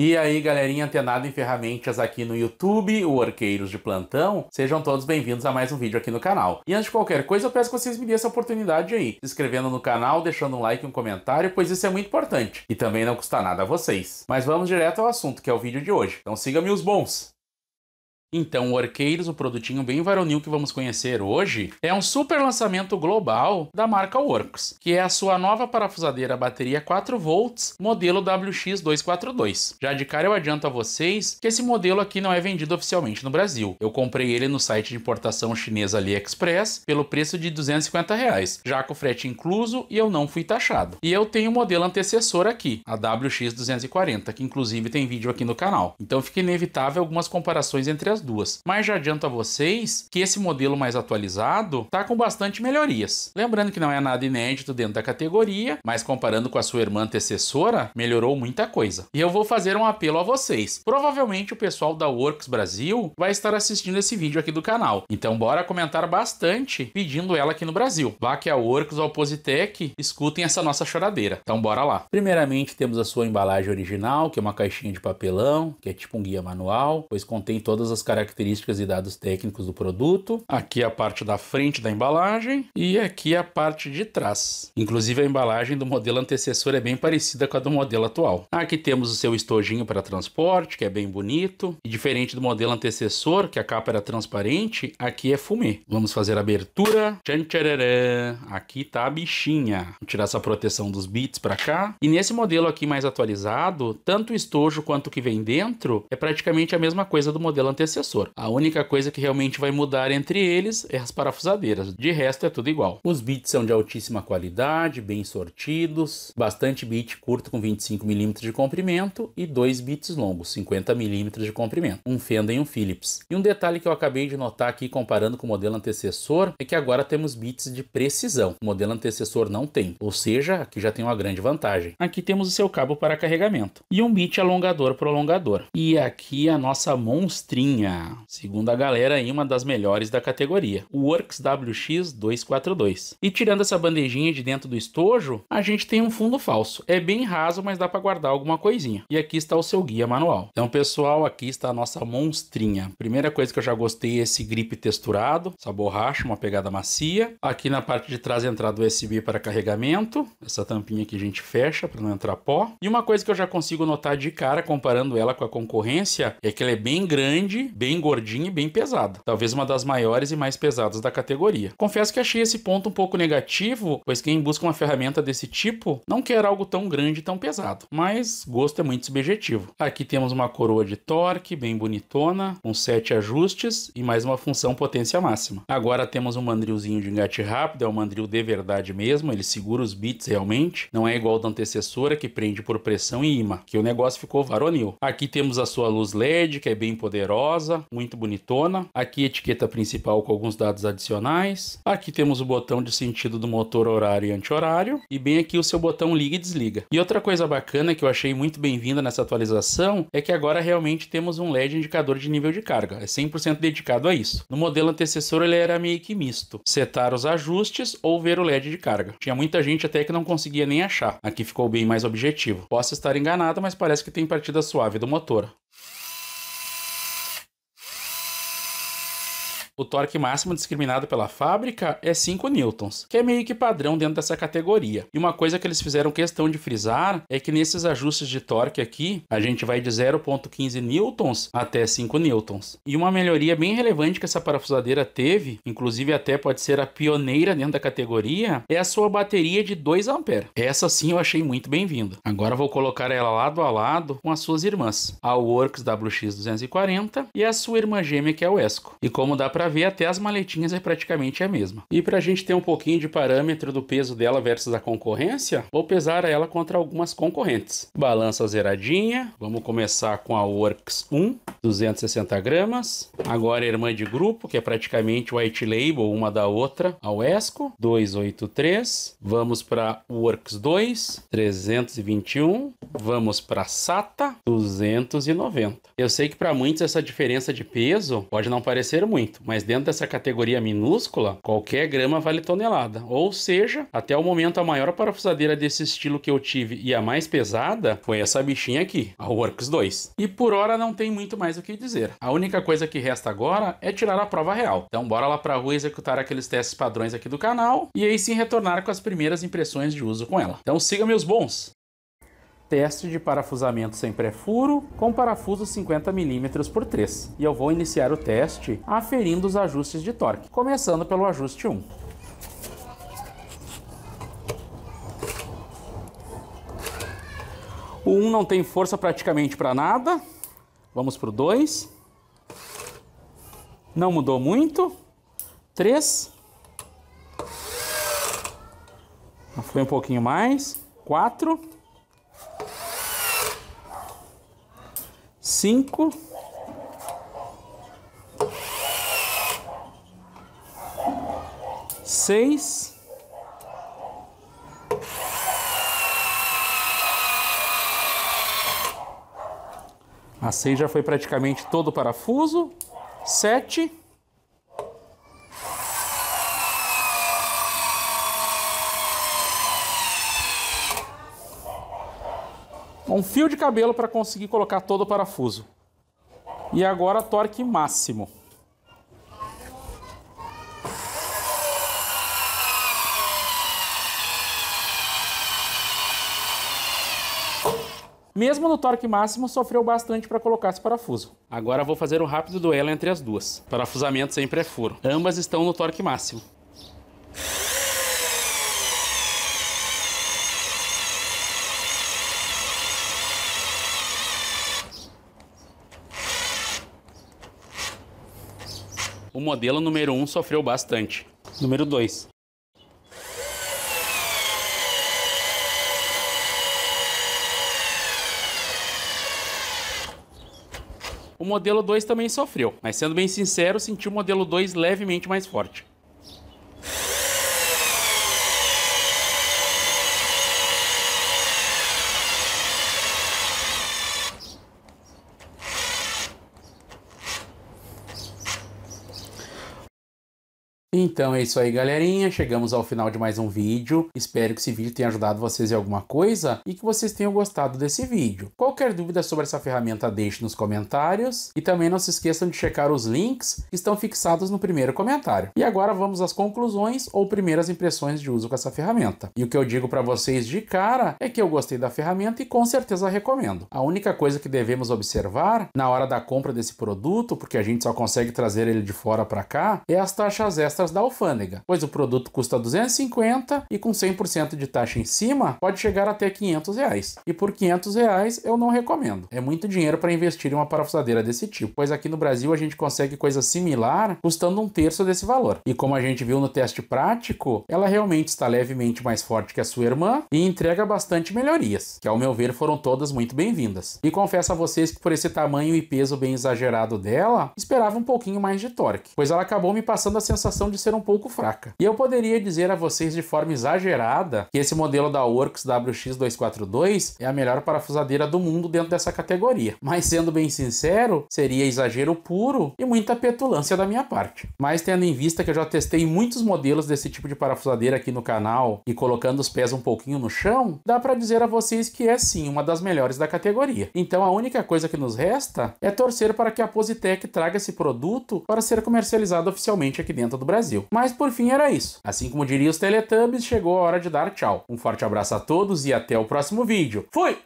E aí, galerinha antenada em ferramentas aqui no YouTube, o Orqueiros de Plantão, sejam todos bem-vindos a mais um vídeo aqui no canal. E antes de qualquer coisa, eu peço que vocês me dêem essa oportunidade aí, se inscrevendo no canal, deixando um like e um comentário, pois isso é muito importante. E também não custa nada a vocês. Mas vamos direto ao assunto, que é o vídeo de hoje. Então siga-me os bons! Então, o Arqueiros, o produtinho bem varonil que vamos conhecer hoje, é um super lançamento global da marca Works, que é a sua nova parafusadeira bateria 4V, modelo WX242. Já de cara eu adianto a vocês que esse modelo aqui não é vendido oficialmente no Brasil. Eu comprei ele no site de importação chinesa AliExpress pelo preço de 250 reais, já com frete incluso e eu não fui taxado. E eu tenho o modelo antecessor aqui, a WX240, que inclusive tem vídeo aqui no canal. Então fica inevitável algumas comparações entre as as duas. Mas já adianto a vocês que esse modelo mais atualizado está com bastante melhorias. Lembrando que não é nada inédito dentro da categoria, mas comparando com a sua irmã antecessora, melhorou muita coisa. E eu vou fazer um apelo a vocês. Provavelmente o pessoal da Works Brasil vai estar assistindo esse vídeo aqui do canal. Então bora comentar bastante pedindo ela aqui no Brasil. Vá que a Works ou a Positec escutem essa nossa choradeira. Então bora lá. Primeiramente temos a sua embalagem original, que é uma caixinha de papelão, que é tipo um guia manual, pois contém todas as características e dados técnicos do produto. Aqui é a parte da frente da embalagem e aqui é a parte de trás. Inclusive a embalagem do modelo antecessor é bem parecida com a do modelo atual. Aqui temos o seu estojinho para transporte, que é bem bonito. E diferente do modelo antecessor, que a capa era transparente, aqui é fumê. Vamos fazer a abertura. Tchan, Aqui tá a bichinha. Vou tirar essa proteção dos bits para cá. E nesse modelo aqui mais atualizado, tanto o estojo quanto o que vem dentro é praticamente a mesma coisa do modelo antecessor sucessor. A única coisa que realmente vai mudar entre eles é as parafusadeiras, de resto é tudo igual. Os bits são de altíssima qualidade, bem sortidos, bastante bit curto com 25mm de comprimento e dois bits longos, 50mm de comprimento, um Fenda e um Philips. E um detalhe que eu acabei de notar aqui comparando com o modelo antecessor é que agora temos bits de precisão, o modelo antecessor não tem, ou seja, aqui já tem uma grande vantagem. Aqui temos o seu cabo para carregamento e um bit alongador prolongador. E aqui a nossa monstrinha Segunda segundo a galera aí, uma das melhores da categoria, o Works WX 242. E tirando essa bandejinha de dentro do estojo, a gente tem um fundo falso. É bem raso, mas dá para guardar alguma coisinha. E aqui está o seu guia manual. Então, pessoal, aqui está a nossa monstrinha. Primeira coisa que eu já gostei é esse grip texturado, essa borracha, uma pegada macia. Aqui na parte de trás, é entrada USB para carregamento. Essa tampinha que a gente fecha para não entrar pó. E uma coisa que eu já consigo notar de cara comparando ela com a concorrência é que ela é bem grande, bem gordinha e bem pesada, talvez uma das maiores e mais pesadas da categoria. Confesso que achei esse ponto um pouco negativo, pois quem busca uma ferramenta desse tipo não quer algo tão grande e tão pesado, mas gosto é muito subjetivo. Aqui temos uma coroa de torque bem bonitona, com sete ajustes e mais uma função potência máxima. Agora temos um mandrilzinho de engate rápido, é um mandril de verdade mesmo, ele segura os bits realmente, não é igual da antecessora que prende por pressão e imã, que o negócio ficou varonil. Aqui temos a sua luz LED, que é bem poderosa, rosa, muito bonitona. Aqui etiqueta principal com alguns dados adicionais. Aqui temos o botão de sentido do motor horário e anti-horário. E bem aqui o seu botão liga e desliga. E outra coisa bacana que eu achei muito bem-vinda nessa atualização é que agora realmente temos um LED indicador de nível de carga. É 100% dedicado a isso. No modelo antecessor ele era meio que misto. Setar os ajustes ou ver o LED de carga. Tinha muita gente até que não conseguia nem achar. Aqui ficou bem mais objetivo. Posso estar enganado, mas parece que tem partida suave do motor. O torque máximo discriminado pela fábrica é 5 newtons, que é meio que padrão dentro dessa categoria. E uma coisa que eles fizeram questão de frisar é que nesses ajustes de torque aqui, a gente vai de 0.15 newtons até 5 newtons. E uma melhoria bem relevante que essa parafusadeira teve, inclusive até pode ser a pioneira dentro da categoria, é a sua bateria de 2 ampere. Essa sim eu achei muito bem-vinda. Agora vou colocar ela lado a lado com as suas irmãs, a Works WX240 e a sua irmã gêmea que é o Esco. E como dá para ver até as maletinhas é praticamente a mesma. E para a gente ter um pouquinho de parâmetro do peso dela versus a concorrência, vou pesar ela contra algumas concorrentes. Balança zeradinha, vamos começar com a Works 1, 260 gramas. Agora irmã de grupo, que é praticamente white label uma da outra, a Wesco, 283. Vamos para Works 2, 321. Vamos para SATA, 290. Eu sei que para muitos essa diferença de peso pode não parecer muito, mas mas dentro dessa categoria minúscula, qualquer grama vale tonelada. Ou seja, até o momento a maior parafusadeira desse estilo que eu tive e a mais pesada foi essa bichinha aqui, a Works 2. E por hora não tem muito mais o que dizer. A única coisa que resta agora é tirar a prova real. Então bora lá para a rua executar aqueles testes padrões aqui do canal e aí sim retornar com as primeiras impressões de uso com ela. Então siga meus bons! teste de parafusamento sem pré-furo com parafuso 50 mm por 3. E eu vou iniciar o teste aferindo os ajustes de torque, começando pelo ajuste 1. O 1 não tem força praticamente para nada. Vamos para o 2. Não mudou muito. 3. Ah, foi um pouquinho mais. 4. 4. cinco, seis, A seis já foi praticamente todo o parafuso. sete um fio de cabelo para conseguir colocar todo o parafuso. E agora torque máximo. Mesmo no torque máximo, sofreu bastante para colocar esse parafuso. Agora vou fazer um rápido duelo entre as duas. Parafusamento sempre é furo. Ambas estão no torque máximo. o modelo número 1 um sofreu bastante. Número 2. O modelo 2 também sofreu, mas sendo bem sincero, senti o modelo 2 levemente mais forte. Então é isso aí, galerinha. Chegamos ao final de mais um vídeo. Espero que esse vídeo tenha ajudado vocês em alguma coisa e que vocês tenham gostado desse vídeo. Qualquer dúvida sobre essa ferramenta, deixe nos comentários. E também não se esqueçam de checar os links que estão fixados no primeiro comentário. E agora vamos às conclusões ou primeiras impressões de uso com essa ferramenta. E o que eu digo para vocês de cara é que eu gostei da ferramenta e com certeza recomendo. A única coisa que devemos observar na hora da compra desse produto, porque a gente só consegue trazer ele de fora para cá, é as taxas extras da alfândega, pois o produto custa 250 e com 100% de taxa em cima pode chegar até 500 reais. E por 500 reais eu não recomendo. É muito dinheiro para investir em uma parafusadeira desse tipo, pois aqui no Brasil a gente consegue coisa similar custando um terço desse valor. E como a gente viu no teste prático, ela realmente está levemente mais forte que a sua irmã e entrega bastante melhorias, que ao meu ver foram todas muito bem-vindas. E confesso a vocês que por esse tamanho e peso bem exagerado dela, esperava um pouquinho mais de torque, pois ela acabou me passando a sensação de ser um pouco fraca. E eu poderia dizer a vocês de forma exagerada que esse modelo da Works WX242 é a melhor parafusadeira do mundo dentro dessa categoria. Mas sendo bem sincero, seria exagero puro e muita petulância da minha parte. Mas tendo em vista que eu já testei muitos modelos desse tipo de parafusadeira aqui no canal e colocando os pés um pouquinho no chão, dá para dizer a vocês que é sim uma das melhores da categoria. Então a única coisa que nos resta é torcer para que a Positec traga esse produto para ser comercializado oficialmente aqui dentro do Brasil. Brasil. Mas por fim era isso. Assim como diriam os Teletubbies, chegou a hora de dar tchau. Um forte abraço a todos e até o próximo vídeo. Fui!